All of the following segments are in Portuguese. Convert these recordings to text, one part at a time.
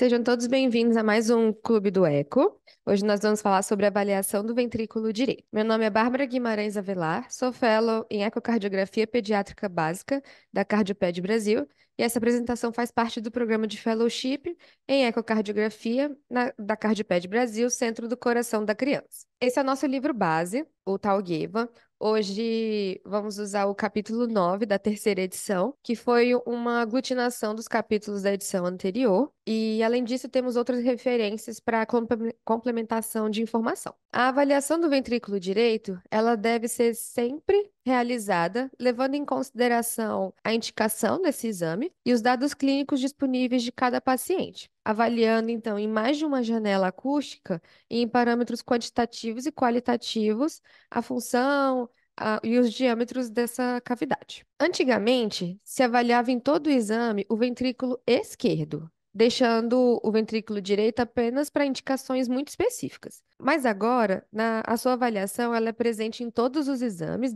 Sejam todos bem-vindos a mais um Clube do Eco. Hoje nós vamos falar sobre avaliação do ventrículo direito. Meu nome é Bárbara Guimarães Avelar, sou fellow em ecocardiografia pediátrica básica da Cardioped Brasil e essa apresentação faz parte do programa de fellowship em ecocardiografia na, da Cardioped Brasil, Centro do Coração da Criança. Esse é o nosso livro base, o Talgueva, Hoje vamos usar o capítulo 9 da terceira edição, que foi uma aglutinação dos capítulos da edição anterior, e, além disso, temos outras referências para complementação de informação. A avaliação do ventrículo direito, ela deve ser sempre realizada, levando em consideração a indicação desse exame e os dados clínicos disponíveis de cada paciente, avaliando, então, em mais de uma janela acústica e em parâmetros quantitativos e qualitativos a função, e os diâmetros dessa cavidade. Antigamente, se avaliava em todo o exame o ventrículo esquerdo, deixando o ventrículo direito apenas para indicações muito específicas. Mas agora, na, a sua avaliação ela é presente em todos os exames,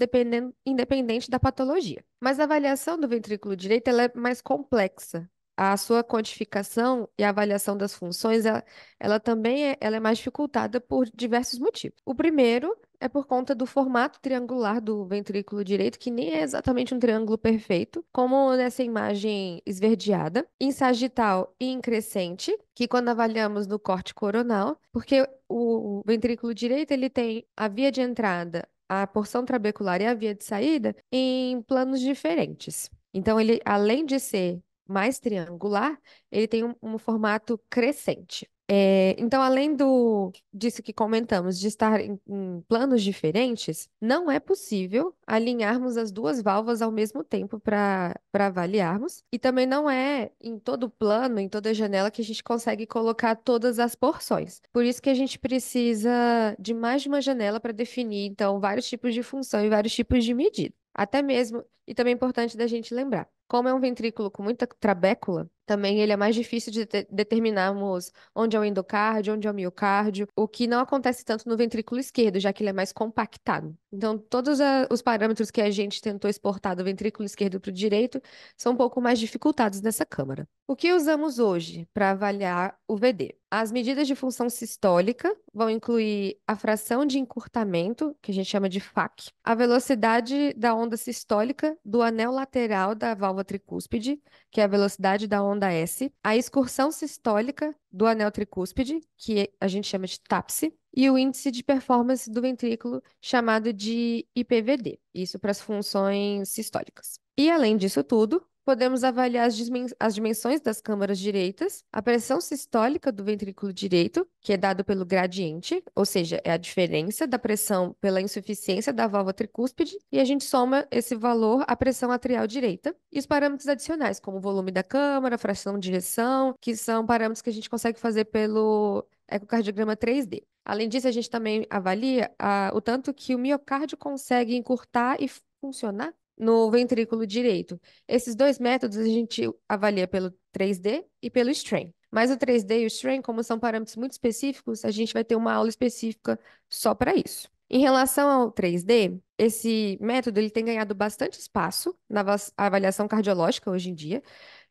independente da patologia. Mas a avaliação do ventrículo direito ela é mais complexa. A sua quantificação e a avaliação das funções, ela, ela também é, ela é mais dificultada por diversos motivos. O primeiro é por conta do formato triangular do ventrículo direito, que nem é exatamente um triângulo perfeito, como nessa imagem esverdeada, em sagital e em crescente, que quando avaliamos no corte coronal, porque o ventrículo direito ele tem a via de entrada, a porção trabecular e a via de saída em planos diferentes. Então ele, além de ser mais triangular, ele tem um, um formato crescente. É, então, além do disso que comentamos, de estar em, em, planos diferentes, não é possível alinharmos as duas válvulas ao mesmo tempo para avaliarmos. E também não é em todo plano, em toda janela, que a gente consegue colocar todas as porções. Por isso que a gente precisa de mais de uma janela para definir, então, vários tipos de função e vários tipos de medida. Até mesmo e também é importante da gente lembrar. Como é um ventrículo com muita trabécula, também ele é mais difícil de determinarmos onde é o endocárdio, onde é o miocárdio, o que não acontece tanto no ventrículo esquerdo, já que ele é mais compactado. Então, todos os parâmetros que a gente tentou exportar do ventrículo esquerdo para o direito são um pouco mais dificultados nessa câmara. O que usamos hoje para avaliar o VD? As medidas de função sistólica vão incluir a fração de encurtamento, que a gente chama de FAC, a velocidade da onda sistólica do anel lateral da válvula tricúspide, que é a velocidade da onda S, a excursão sistólica do anel tricúspide, que a gente chama de TAPSE, e o índice de performance do ventrículo, chamado de IPVD, isso para as funções sistólicas. E além disso tudo, podemos avaliar as, dimensões das câmaras direitas, a pressão sistólica do ventrículo direito, que é dado pelo gradiente, ou seja, é a diferença da pressão pela insuficiência da válvula tricúspide, e a gente soma esse valor à pressão atrial direita, e os parâmetros adicionais, como o volume da câmara, fração de injeção, que são parâmetros que a gente consegue fazer pelo ecocardiograma 3D. Além disso, a gente também avalia o tanto que o miocárdio consegue encurtar e funcionar no ventrículo direito. Esses dois métodos a gente avalia pelo 3D e pelo strain. Mas o 3D e o strain, como são parâmetros muito específicos, a gente vai ter uma aula específica só para isso. Em relação ao 3D, esse método ele tem ganhado bastante espaço na avaliação cardiológica hoje em dia,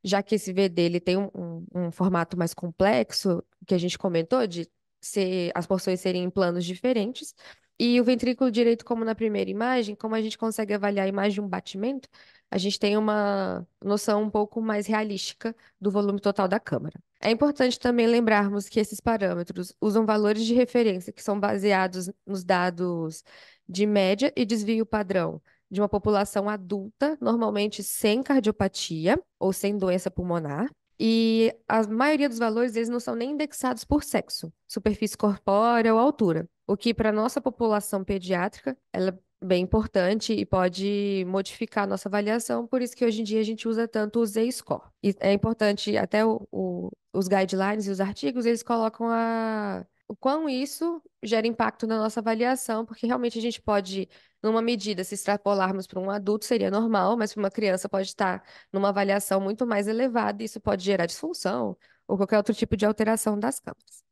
já que esse VD ele tem um, um, um formato mais complexo, que a gente comentou, de ser, as porções serem em planos diferentes. E o ventrículo direito, como na primeira imagem, como a gente consegue avaliar a imagem de um batimento, a gente tem uma noção um pouco mais realística do volume total da câmara. É importante também lembrarmos que esses parâmetros usam valores de referência que são baseados nos dados de média e desvio padrão de uma população adulta, normalmente sem cardiopatia ou sem doença pulmonar, e a maioria dos valores eles não são nem indexados por sexo, superfície corpórea ou altura, o que para nossa população pediátrica ela é bem importante e pode modificar a nossa avaliação, por isso que hoje em dia a gente usa tanto o Z-score. E é importante até o, o, os guidelines e os artigos, eles colocam a o quão isso gera impacto na nossa avaliação, porque realmente a gente pode, numa medida, se extrapolarmos para um adulto, seria normal, mas para uma criança pode estar numa avaliação muito mais elevada, e isso pode gerar disfunção ou qualquer outro tipo de alteração das câmaras.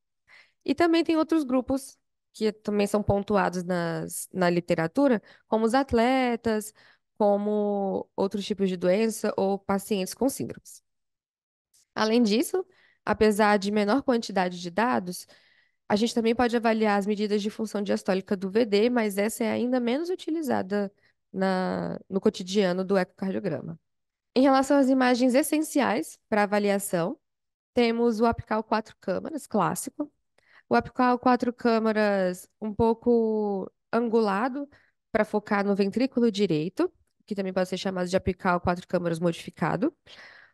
E também tem outros grupos que também são pontuados nas, na literatura, como os atletas, como outros tipos de doença ou pacientes com síndromes. Além disso, apesar de menor quantidade de dados, a gente também pode avaliar as medidas de função diastólica do VD, mas essa é ainda menos utilizada na, no cotidiano do ecocardiograma. Em relação às imagens essenciais para avaliação, temos o apical quatro câmaras clássico, o apical quatro câmaras um pouco angulado para focar no ventrículo direito, que também pode ser chamado de apical quatro câmaras modificado,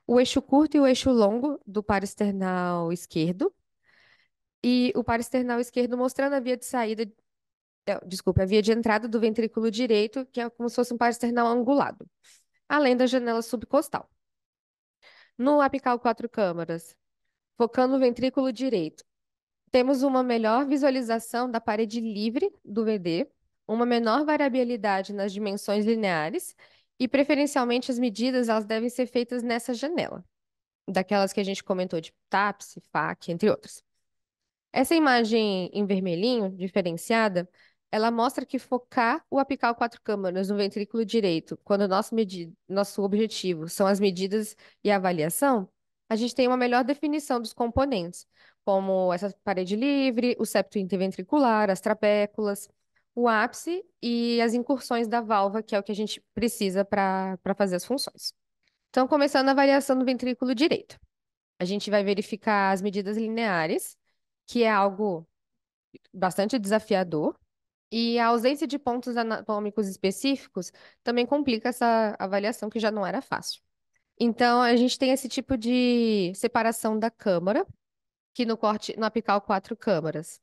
o eixo curto e o eixo longo do par externo esquerdo, e o par external esquerdo mostrando a via de saída, é, desculpa, a via de entrada do ventrículo direito, que é como se fosse um par external angulado, além da janela subcostal. No apical quatro câmaras, focando no ventrículo direito, temos uma melhor visualização da parede livre do VD, uma menor variabilidade nas dimensões lineares e preferencialmente as medidas elas devem ser feitas nessa janela, daquelas que a gente comentou de TAPS, FAC, entre outras. Essa imagem em vermelhinho, diferenciada, ela mostra que focar o apical quatro câmaras no ventrículo direito, quando nosso, nosso objetivo são as medidas e a avaliação, a gente tem uma melhor definição dos componentes, como essa parede livre, o septo interventricular, as trapéculas o ápice e as incursões da válvula, que é o que a gente precisa para fazer as funções. Então, começando a avaliação do ventrículo direito. A gente vai verificar as medidas lineares, que é algo bastante desafiador, e a ausência de pontos anatômicos específicos também complica essa avaliação, que já não era fácil. Então, a gente tem esse tipo de separação da câmara, que no corte, no apical, quatro câmaras.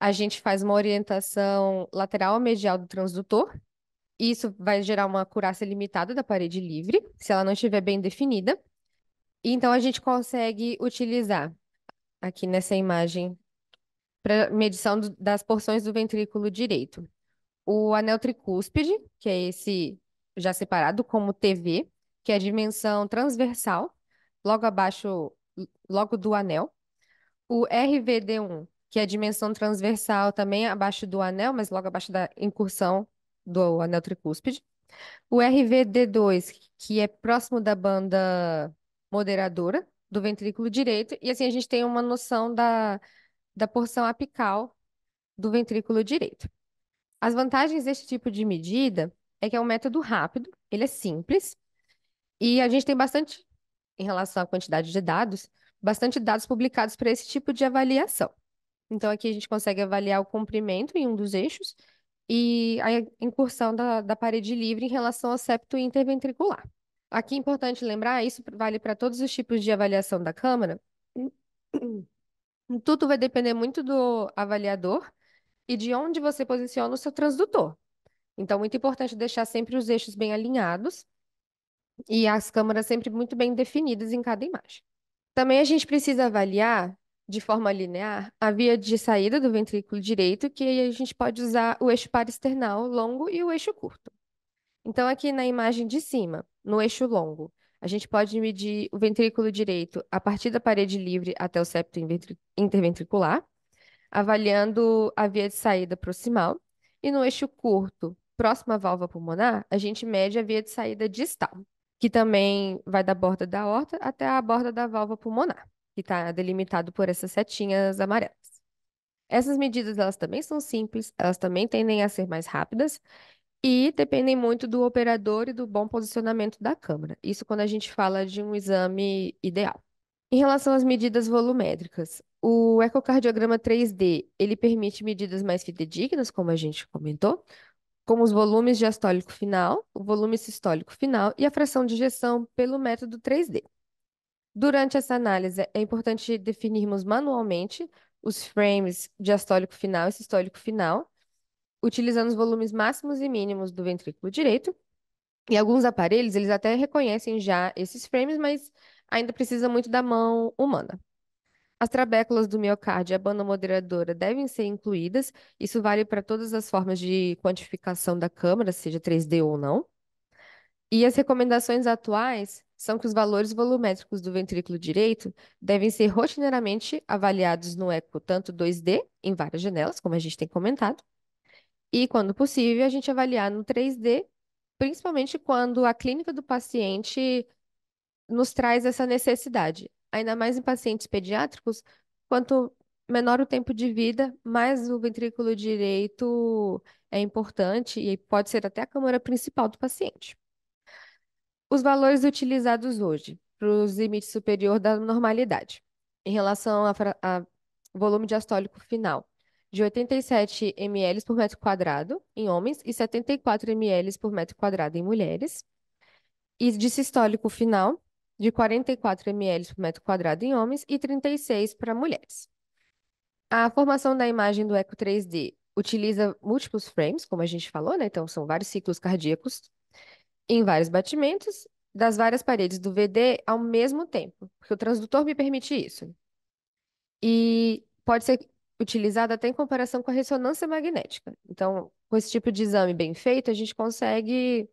A gente faz uma orientação lateral medial do transdutor, e isso vai gerar uma curaça limitada da parede livre, se ela não estiver bem definida. Então, a gente consegue utilizar aqui nessa imagem para medição do, das porções do ventrículo direito. O anel tricúspide, que é esse já separado como TV, que é a dimensão transversal, logo abaixo, logo do anel. O RVD1, que é a dimensão transversal também abaixo do anel, mas logo abaixo da incursão do anel tricúspide. O RVD2, que é próximo da banda moderadora, do ventrículo direito, e assim a gente tem uma noção da, da porção apical do ventrículo direito. As vantagens deste tipo de medida é que é um método rápido, ele é simples, e a gente tem bastante, em relação à quantidade de dados, bastante dados publicados para esse tipo de avaliação. Então, aqui a gente consegue avaliar o comprimento em um dos eixos e a incursão da, da parede livre em relação ao septo interventricular. Aqui é importante lembrar, isso vale para todos os tipos de avaliação da Câmara. Tudo vai depender muito do avaliador e de onde você posiciona o seu transdutor. Então, muito importante deixar sempre os eixos bem alinhados e as câmaras sempre muito bem definidas em cada imagem. Também a gente precisa avaliar de forma linear a via de saída do ventrículo direito, que a gente pode usar o eixo parasternal longo e o eixo curto. Então, aqui na imagem de cima, no eixo longo. A gente pode medir o ventrículo direito a partir da parede livre até o septo interventricular, avaliando a via de saída proximal. E no eixo curto, próximo à válvula pulmonar, a gente mede a via de saída distal, que também vai da borda da horta até a borda da válvula pulmonar, que está delimitado por essas setinhas amarelas. Essas medidas elas também são simples, elas também tendem a ser mais rápidas e dependem muito do operador e do bom posicionamento da câmara. Isso quando a gente fala de um exame ideal. Em relação às medidas volumétricas, o ecocardiograma 3D, ele permite medidas mais fidedignas, como a gente comentou, como os volumes diastólico final, o volume sistólico final e a fração de injeção pelo método 3D. Durante essa análise, é importante definirmos manualmente os frames diastólico final e sistólico final, utilizando os volumes máximos e mínimos do ventrículo direito. E alguns aparelhos, eles até reconhecem já esses frames, mas ainda precisa muito da mão humana. As trabéculas do miocárdio e a banda moderadora devem ser incluídas. Isso vale para todas as formas de quantificação da câmera, seja 3D ou não. E as recomendações atuais são que os valores volumétricos do ventrículo direito devem ser rotineiramente avaliados no eco, tanto 2D, em várias janelas, como a gente tem comentado, e, quando possível, a gente avaliar no 3D, principalmente quando a clínica do paciente nos traz essa necessidade. Ainda mais em pacientes pediátricos, quanto menor o tempo de vida, mais o ventrículo direito é importante e pode ser até a câmara principal do paciente. Os valores utilizados hoje para os limites superior da normalidade em relação ao volume diastólico final de 87 ml por metro quadrado em homens e 74 ml por metro quadrado em mulheres, e de sistólico final de 44 ml por metro quadrado em homens e 36 para mulheres. A formação da imagem do Eco 3D utiliza múltiplos frames, como a gente falou, né? Então, são vários ciclos cardíacos em vários batimentos das várias paredes do VD ao mesmo tempo, porque o transdutor me permite isso. E pode ser utilizada até em comparação com a ressonância magnética. Então, com esse tipo de exame bem feito, a gente consegue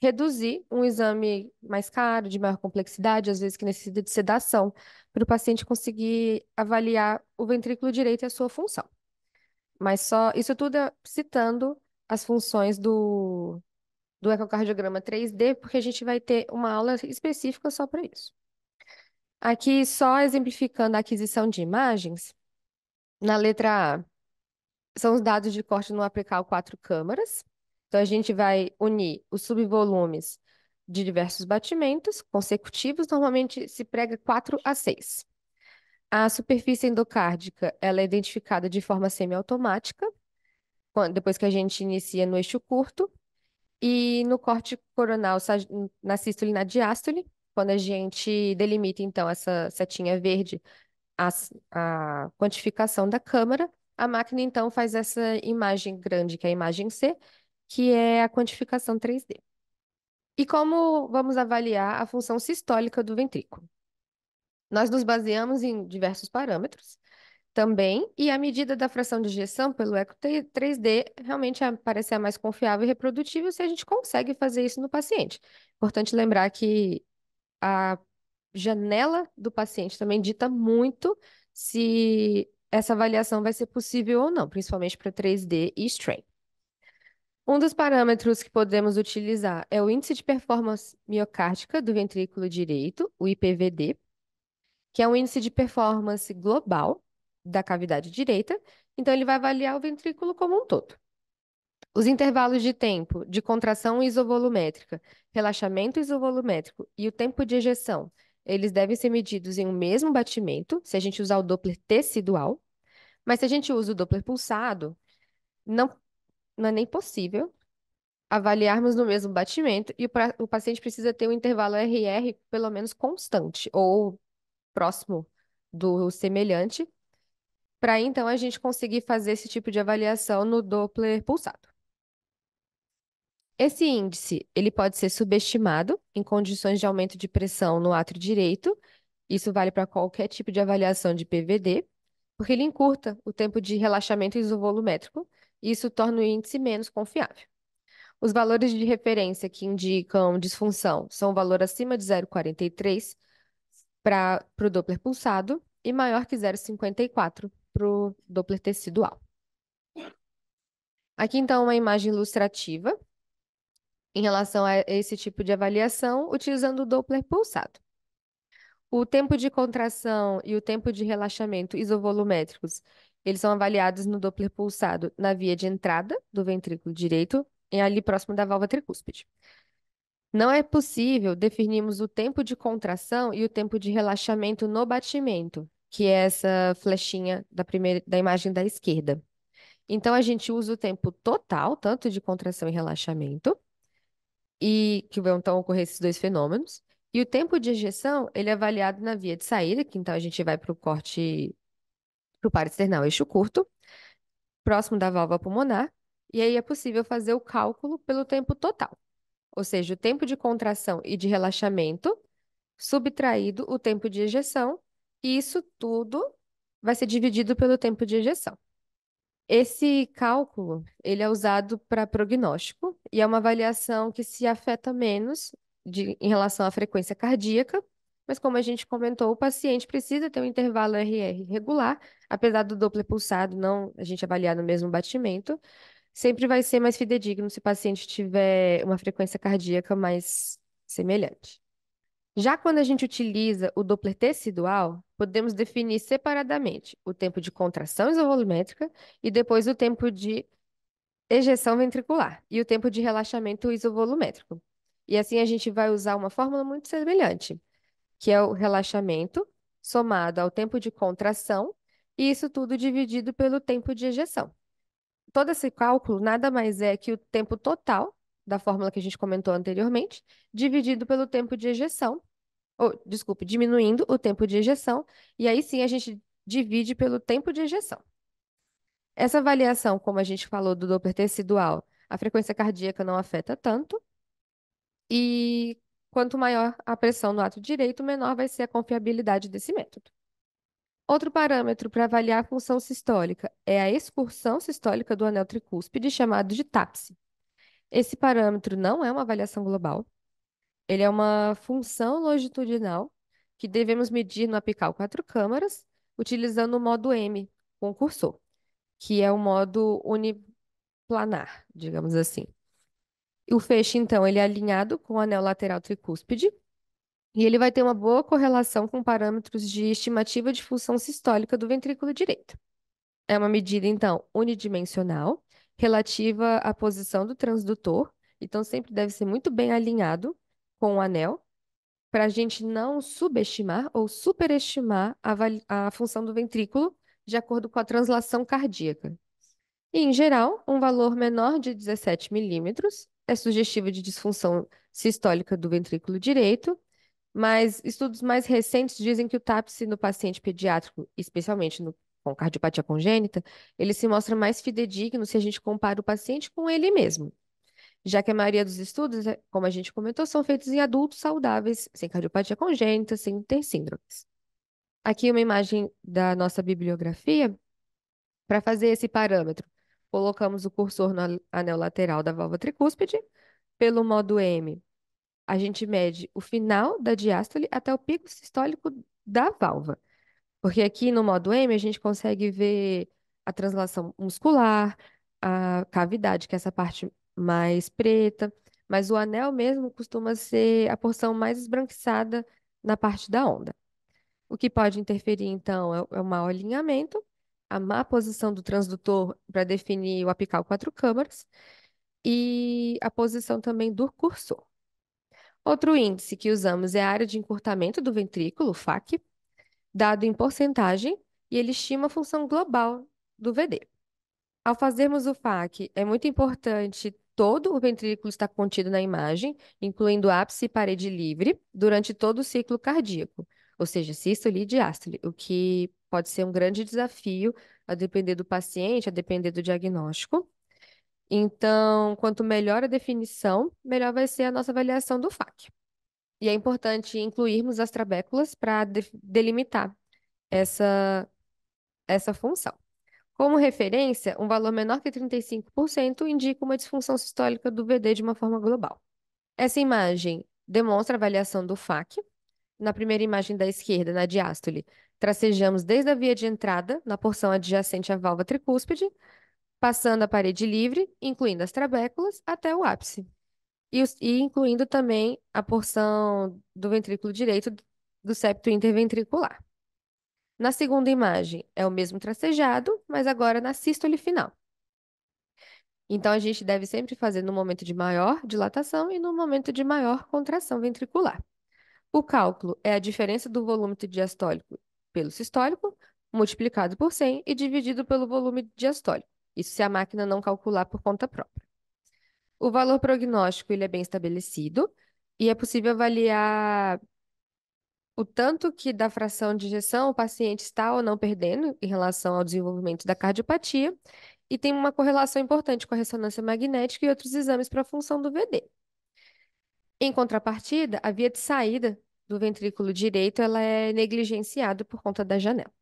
reduzir um exame mais caro, de maior complexidade, às vezes que necessita de sedação, para o paciente conseguir avaliar o ventrículo direito e a sua função. Mas só isso tudo é citando as funções do, do ecocardiograma 3D, porque a gente vai ter uma aula específica só para isso. Aqui, só exemplificando a aquisição de imagens, na letra A, são os dados de corte no aplicar quatro câmaras. Então, a gente vai unir os subvolumes de diversos batimentos consecutivos, normalmente se prega 4 a 6. A superfície endocárdica ela é identificada de forma semiautomática, depois que a gente inicia no eixo curto, e no corte coronal, na sístole e na diástole, quando a gente delimita, então, essa setinha verde a, a quantificação da câmara, a máquina então faz essa imagem grande, que é a imagem C, que é a quantificação 3D. E como vamos avaliar a função sistólica do ventrículo? Nós nos baseamos em diversos parâmetros também, e a medida da fração de ejeção pelo eco 3D realmente parece a mais confiável e reprodutível se a gente consegue fazer isso no paciente. Importante lembrar que a janela do paciente também dita muito se essa avaliação vai ser possível ou não, principalmente para 3D e strain. Um dos parâmetros que podemos utilizar é o índice de performance miocárdica do ventrículo direito, o IPVD, que é um índice de performance global da cavidade direita, então ele vai avaliar o ventrículo como um todo. Os intervalos de tempo de contração isovolumétrica, relaxamento isovolumétrico e o tempo de ejeção eles devem ser medidos em um mesmo batimento, se a gente usar o Doppler tecidual. Mas se a gente usa o Doppler pulsado, não, não é nem possível avaliarmos no mesmo batimento e o, pra, o paciente precisa ter um intervalo RR pelo menos constante ou próximo do semelhante, para então a gente conseguir fazer esse tipo de avaliação no Doppler pulsado. Esse índice, ele pode ser subestimado em condições de aumento de pressão no átrio direito. Isso vale para qualquer tipo de avaliação de PVD, porque ele encurta o tempo de relaxamento isovolumétrico e isso torna o índice menos confiável. Os valores de referência que indicam disfunção são o valor acima de 0,43 para o Doppler pulsado e maior que 0,54 para o Doppler tecidual. Aqui, então, uma imagem ilustrativa em relação a esse tipo de avaliação utilizando o Doppler pulsado. O tempo de contração e o tempo de relaxamento isovolumétricos, eles são avaliados no Doppler pulsado na via de entrada do ventrículo direito, ali próximo da válvula tricúspide. Não é possível definirmos o tempo de contração e o tempo de relaxamento no batimento, que é essa flechinha da, primeira, da imagem da esquerda. Então, a gente usa o tempo total, tanto de contração e relaxamento, e que vão então ocorrer esses dois fenômenos. E o tempo de ejeção, ele é avaliado na via de saída, que então a gente vai para o corte, para o par external eixo curto, próximo da válvula pulmonar, e aí é possível fazer o cálculo pelo tempo total, ou seja, o tempo de contração e de relaxamento, subtraído o tempo de ejeção, e isso tudo vai ser dividido pelo tempo de ejeção. Esse cálculo, ele é usado para prognóstico e é uma avaliação que se afeta menos de, em relação à frequência cardíaca, mas como a gente comentou, o paciente precisa ter um intervalo RR regular, apesar do Doppler pulsado não a gente avaliar no mesmo batimento, sempre vai ser mais fidedigno se o paciente tiver uma frequência cardíaca mais semelhante. Já quando a gente utiliza o Doppler tecidual, podemos definir separadamente o tempo de contração isovolumétrica e depois o tempo de ejeção ventricular e o tempo de relaxamento isovolumétrico. E assim a gente vai usar uma fórmula muito semelhante, que é o relaxamento somado ao tempo de contração e isso tudo dividido pelo tempo de ejeção. Todo esse cálculo nada mais é que o tempo total da fórmula que a gente comentou anteriormente, dividido pelo tempo de ejeção, ou, desculpe, diminuindo o tempo de ejeção, e aí sim a gente divide pelo tempo de ejeção. Essa avaliação, como a gente falou do Doppler tecidual, a frequência cardíaca não afeta tanto, e quanto maior a pressão no ato direito, menor vai ser a confiabilidade desse método. Outro parâmetro para avaliar a função sistólica é a excursão sistólica do anel tricúspide, chamado de TAPSE. Esse parâmetro não é uma avaliação global, ele é uma função longitudinal que devemos medir no apical quatro câmaras, utilizando o modo M com cursor, que é o modo uniplanar, digamos assim. o feixe, então, ele é alinhado com o anel lateral tricúspide, e ele vai ter uma boa correlação com parâmetros de estimativa de função sistólica do ventrículo direito. É uma medida, então, unidimensional, relativa à posição do transdutor. Então, sempre deve ser muito bem alinhado com o anel, para a gente não subestimar ou superestimar a, a função do ventrículo de acordo com a translação cardíaca. E, em geral, um valor menor de 17 milímetros é sugestivo de disfunção sistólica do ventrículo direito, mas estudos mais recentes dizem que o TAPSE no paciente pediátrico, especialmente no com cardiopatia congênita, ele se mostra mais fidedigno se a gente compara o paciente com ele mesmo. Já que a maioria dos estudos, é, como a gente comentou, são feitos em adultos saudáveis, sem cardiopatia congênita, sem ter síndromes. Aqui uma imagem da nossa bibliografia. Para fazer esse parâmetro, colocamos o cursor no anel lateral da válvula tricúspide. Pelo modo M, a gente mede o final da diástole até o pico sistólico da válvula. Porque aqui no modo M a gente consegue ver a translação muscular, a cavidade, que é essa parte mais preta, mas o anel mesmo costuma ser a porção mais esbranquiçada na parte da onda. O que pode interferir, então, é o é mau alinhamento, a má posição do transdutor para definir o apical quatro câmaras e a posição também do cursor. Outro índice que usamos é a área de encurtamento do ventrículo, FAC, dado em porcentagem, e ele estima a função global do VD. Ao fazermos o FAQ, é muito importante todo o ventrículo estar contido na imagem, incluindo ápice e parede livre, durante todo o ciclo cardíaco, ou seja, sístole e diástole, o que pode ser um grande desafio a depender do paciente, a depender do diagnóstico. Então, quanto melhor a definição, melhor vai ser a nossa avaliação do FAQ. E é importante incluirmos as trabéculas para de delimitar essa, essa função. Como referência, um valor menor que 35% indica uma disfunção sistólica do VD de uma forma global. Essa imagem demonstra a avaliação do FAC. Na primeira imagem da esquerda, na diástole, tracejamos desde a via de entrada, na porção adjacente à válvula tricúspide, passando a parede livre, incluindo as trabéculas, até o ápice e, e incluindo também a porção do ventrículo direito do septo interventricular. Na segunda imagem, é o mesmo tracejado, mas agora na sístole final. Então, a gente deve sempre fazer no momento de maior dilatação e no momento de maior contração ventricular. O cálculo é a diferença do volume diastólico pelo sistólico, multiplicado por 100 e dividido pelo volume diastólico. Isso se a máquina não calcular por conta própria. O valor prognóstico ele é bem estabelecido e é possível avaliar o tanto que da fração de injeção o paciente está ou não perdendo em relação ao desenvolvimento da cardiopatia e tem uma correlação importante com a ressonância magnética e outros exames para a função do VD. Em contrapartida, a via de saída do ventrículo direito ela é negligenciada por conta da janela.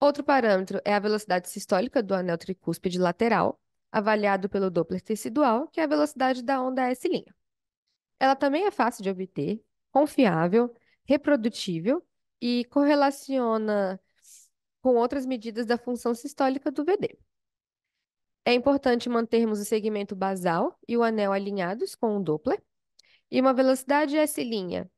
Outro parâmetro é a velocidade sistólica do anel tricúspide lateral, avaliado pelo Doppler tecidual, que é a velocidade da onda S'. Ela também é fácil de obter, confiável, reprodutível e correlaciona com outras medidas da função sistólica do VD. É importante mantermos o segmento basal e o anel alinhados com o Doppler, e uma velocidade S'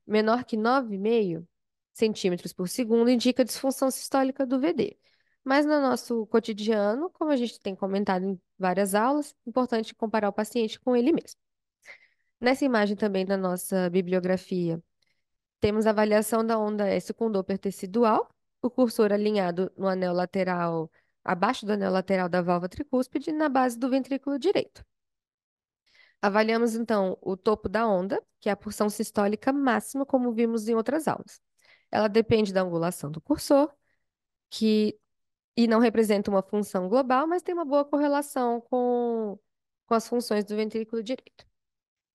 menor que 9,5 cm por segundo indica disfunção sistólica do VD, mas no nosso cotidiano, como a gente tem comentado em várias aulas, é importante comparar o paciente com ele mesmo. Nessa imagem também da nossa bibliografia, temos a avaliação da onda S com Doppler tecidual, o cursor alinhado no anel lateral, abaixo do anel lateral da válvula tricúspide, na base do ventrículo direito. Avaliamos, então, o topo da onda, que é a porção sistólica máxima, como vimos em outras aulas. Ela depende da angulação do cursor, que e não representa uma função global, mas tem uma boa correlação com, com as funções do ventrículo direito.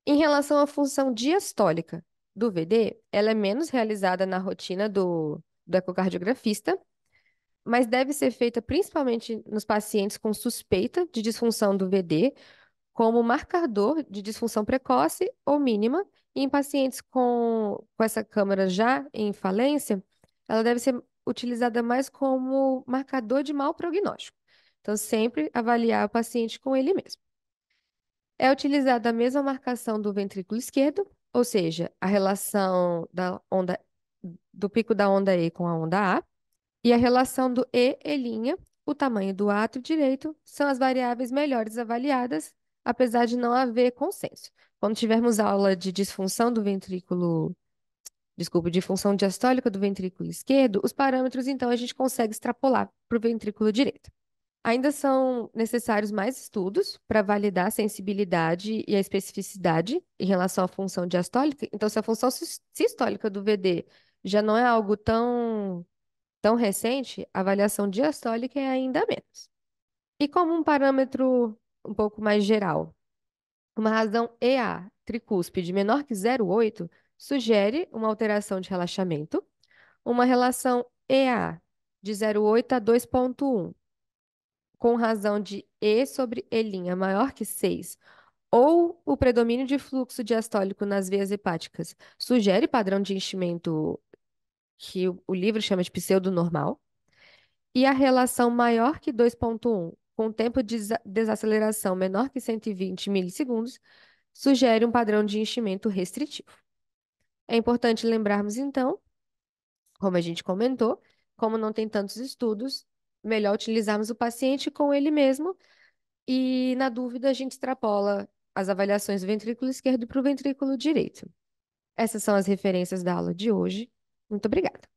Em relação à função diastólica do VD, ela é menos realizada na rotina do, do ecocardiografista, mas deve ser feita principalmente nos pacientes com suspeita de disfunção do VD, como marcador de disfunção precoce ou mínima, e em pacientes com, com essa câmara já em falência, ela deve ser utilizada mais como marcador de mau prognóstico. Então, sempre avaliar o paciente com ele mesmo. É utilizada a mesma marcação do ventrículo esquerdo, ou seja, a relação da onda do pico da onda E com a onda A, e a relação do E, E', o tamanho do átrio direito, são as variáveis melhores avaliadas, apesar de não haver consenso. Quando tivermos aula de disfunção do ventrículo desculpa, de função diastólica do ventrículo esquerdo, os parâmetros, então, a gente consegue extrapolar para o ventrículo direito. Ainda são necessários mais estudos para validar a sensibilidade e a especificidade em relação à função diastólica. Então, se a função sistólica do VD já não é algo tão, tão recente, a avaliação diastólica é ainda menos. E como um parâmetro um pouco mais geral, uma razão EA tricúspide menor que 0,8 sugere uma alteração de relaxamento, uma relação EA de 0,8 a 2,1, com razão de E sobre E' maior que 6, ou o predomínio de fluxo diastólico nas veias hepáticas sugere padrão de enchimento que o livro chama de pseudonormal, e a relação maior que 2,1 com tempo de desaceleração menor que 120 milissegundos sugere um padrão de enchimento restritivo. É importante lembrarmos, então, como a gente comentou, como não tem tantos estudos, melhor utilizarmos o paciente com ele mesmo. E, na dúvida, a gente extrapola as avaliações do ventrículo esquerdo para o ventrículo direito. Essas são as referências da aula de hoje. Muito obrigada.